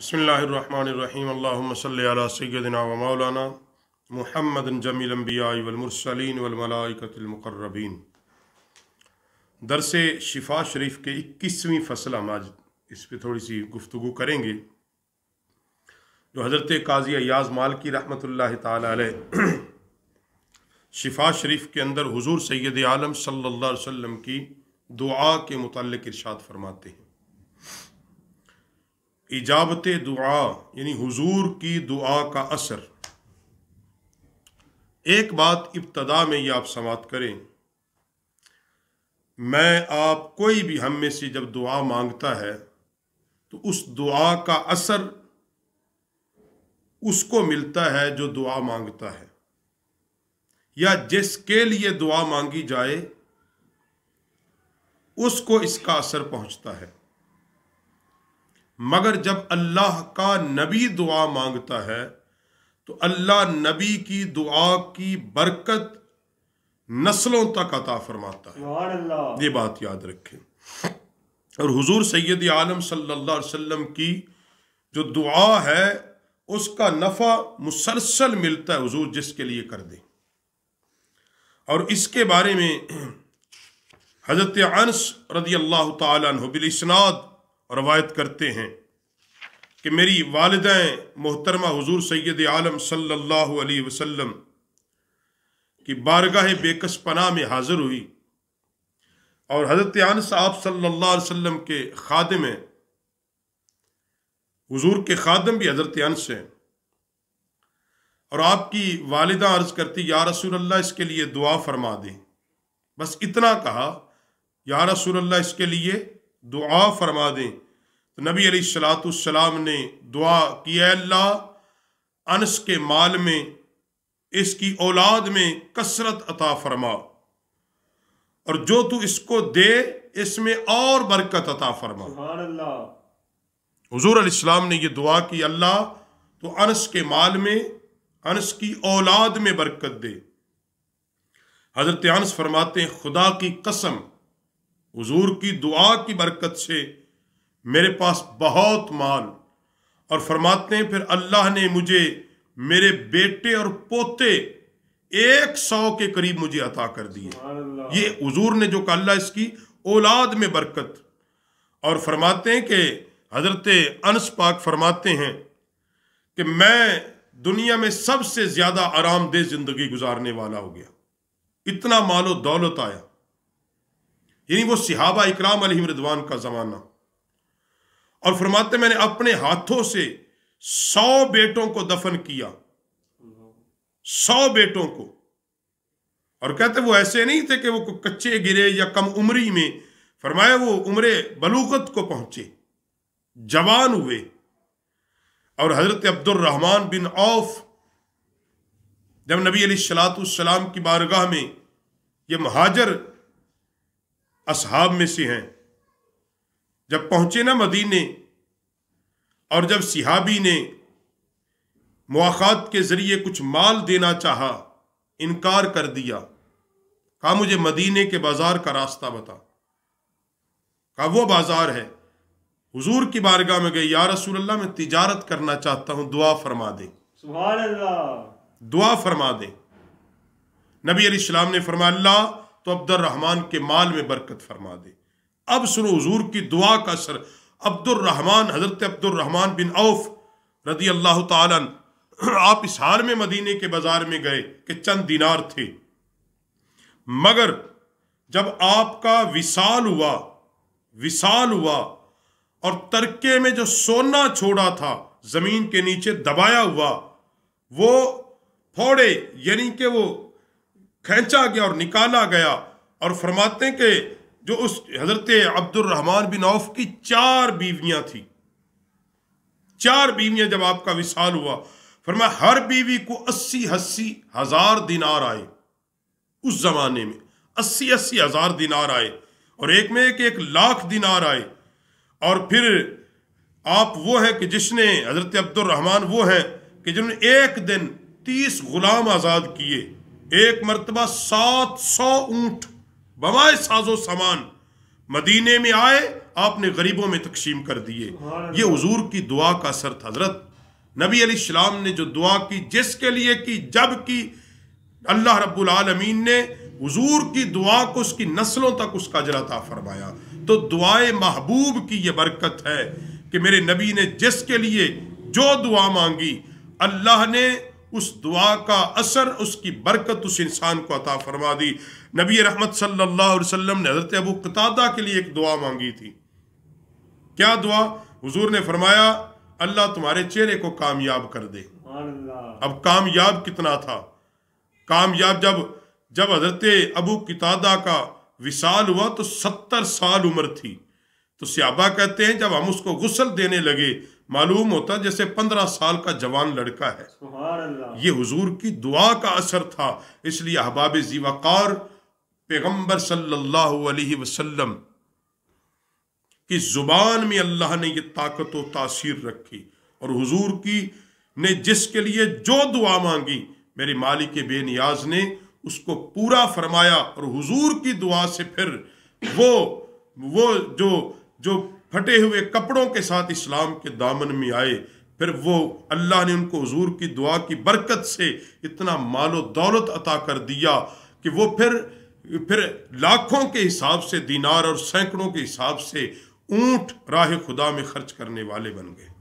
बसमीम सैदिना व मौलाना महमद जमील अम्बियाई वलमरसलिन वलमलाकतमक़रबीन दरस शिफा शरीफ के इक्कीसवीं फसल हम आज इस पर थोड़ी सी गुफ्तु करेंगे जो हज़रत काजी अयाज मालकी रहमत ला शिफा शरीफ के अंदर हजूर सैद आलम सल्ला वसम की दुआ के मुतल इरशाद फरमाते हैं इजाबत दुआ यानी हुजूर की दुआ का असर एक बात इब्तदा में ये आप समाप्त करें मैं आप कोई भी हम में से जब दुआ मांगता है तो उस दुआ का असर उसको मिलता है जो दुआ मांगता है या जिसके लिए दुआ मांगी जाए उसको इसका असर पहुंचता है मगर जब अल्लाह का नबी दुआ मांगता है तो अल्लाह नबी की दुआ की बरकत नस्लों तक अता फरमाता है ये बात याद रखें और हुजूर सैद आलम सल्लल्लाहु अलैहि वसल्लम की जो दुआ है उसका नफ़ा मुसलसल मिलता है हुजूर जिसके लिए कर दें और इसके बारे में हज़रत अनस रदी अल्लाह तबिलसनाद रवायत करते हैं कि मेरी वालदाएँ मोहतरमा हजूर सैद आलम सल्ला वसलम की बारगाह बेकस पना में हाजिर हुई और हज़रत आन साहब सल्ला वसलम के खादम हैं हजूर के खादम भी हज़रत अनस हैं और आपकी वालदा अर्ज़ करती या रसूल अल्लाह इसके लिए दुआ फरमा दें बस इतना कहा या रसूल अल्लाह इसके लिए दुआ फरमा दें तो नबी अली सलातम ने दुआ किया अल्लाह अनस के माल में इसकी औलाद में कसरत अता फरमा और जो तू इसको दे इसमें और बरकत अता फरमा हजूर इस्लाम ने यह दुआ की अल्लाह तो अनस के माल में अनस की औलाद में बरकत दे हजरत अनस फरमाते खुदा की कसम हुजूर की दुआ की बरकत से मेरे पास बहुत माल और फरमाते हैं फिर अल्लाह ने मुझे मेरे बेटे और पोते एक सौ के करीब मुझे अता कर दिए ये हुजूर ने जो कहा इसकी औलाद में बरकत और फरमाते हैं कि हजरत अनस पाक फरमाते हैं कि मैं दुनिया में सबसे ज्यादा आरामदेह जिंदगी गुजारने वाला हो गया इतना मालो दौलत आया यानी वो सिहाबा इकराम अली रिदवान का ज़माना और फरमाते मैंने अपने हाथों से सौ बेटों को दफन किया सौ बेटों को और कहते वो ऐसे नहीं थे कि वो कच्चे गिरे या कम उम्री में फरमाया वो उम्र बलूगत को पहुंचे जवान हुए और हजरत अब्दुलरहमान बिन औफ जब नबी अली सलातम की बारगाह में ये महाजर असहाब में से हैं जब पहुंचे ना मदीने और जब सिहाबी ने मुआखात के ज़रिए कुछ माल देना चाहा इनकार कर दिया कहा मुझे मदीने के बाज़ार का रास्ता बता कहा वो बाज़ार है हुजूर की बारगाह में गई या रसूल अल्लाह मैं तिजारत करना चाहता हूं दुआ फरमा दे दुआ फरमा दे नबी अली ने फरमा अल्लाह तो अब्दुलरहमान के माल में बरकत फरमा दे अब सुनो हजूर की दुआ का असर अब्दुलरहमान हज़रत अब्दुलरहमान बिन औफ रदी अल्लाह आप इस हाल में मदीने के बाजार में गए कि चंद दिनार थे मगर जब आपका विशाल हुआ विशाल हुआ और तरके में जो सोना छोड़ा था जमीन के नीचे दबाया हुआ वो फोड़े यानी कि वो खींचा गया और निकाला गया और फरमाते हैं कि जो उस हजरत अब्दुलरहमान बिन औफ की चार बीवियां थी चार बीवियां जब आपका विशाल हुआ फरमाया हर बीवी को अस्सी अस्सी हजार दिनार आए उस जमाने में अस्सी अस्सी हजार दिनार आए और एक में एक एक लाख दिनार आए और फिर आप वो हैं कि जिसने हजरत अब्दुलरहमान वो हैं कि जिन्होंने एक दिन तीस गुलाम आज़ाद किए एक मरतबा सात सौ ऊंट बवाए साजो सामान मदीने में आए आपने गरीबों में तकसीम कर दिए ये हजूर की दुआ का असर था हजरत नबी सलाम ने जो दुआ की जिसके लिए की जब की अल्लाह रब्बुल आलमीन ने हजूर की दुआ को उसकी नस्लों तक उसका जराता फरमाया तो दुआए महबूब की यह बरकत है कि मेरे नबी ने जिसके लिए जो दुआ मांगी अल्लाह ने उस दुआ का असर उसकी बरकत उस इंसान को अता फरमा दी नबी रहमत सल्लल्लाहु अलैहि वसल्लम ने हज़रत अबू कतादा के लिए एक दुआ मांगी थी क्या दुआ हुजूर ने फरमाया अल्लाह तुम्हारे चेहरे को कामयाब कर दे अब कामयाब कितना था कामयाब जब जब हजरत अबू कितादा का विशाल हुआ तो सत्तर साल उम्र थी तो सियाबा कहते हैं जब हम उसको गुसल देने लगे मालूम होता जैसे पंद्रह साल का जवान लड़का है ये हुजूर की दुआ का असर था इसलिए अहबाब जीवाकार पैगम्बर सल्लल्लाहु अलैहि वसल्लम की जुबान में अल्लाह ने ये ताकत व तासीर रखी और हुजूर की ने जिसके लिए जो दुआ मांगी मेरे मालिक बेनियाज ने उसको पूरा फरमाया और हुजूर की दुआ से फिर वो वो जो जो फटे हुए कपड़ों के साथ इस्लाम के दामन में आए फिर वो अल्लाह ने उनको हजूर की दुआ की बरकत से इतना मालो दौलत अता कर दिया कि वो फिर फिर लाखों के हिसाब से दीनार और सैकड़ों के हिसाब से ऊंट राह खुदा में खर्च करने वाले बन गए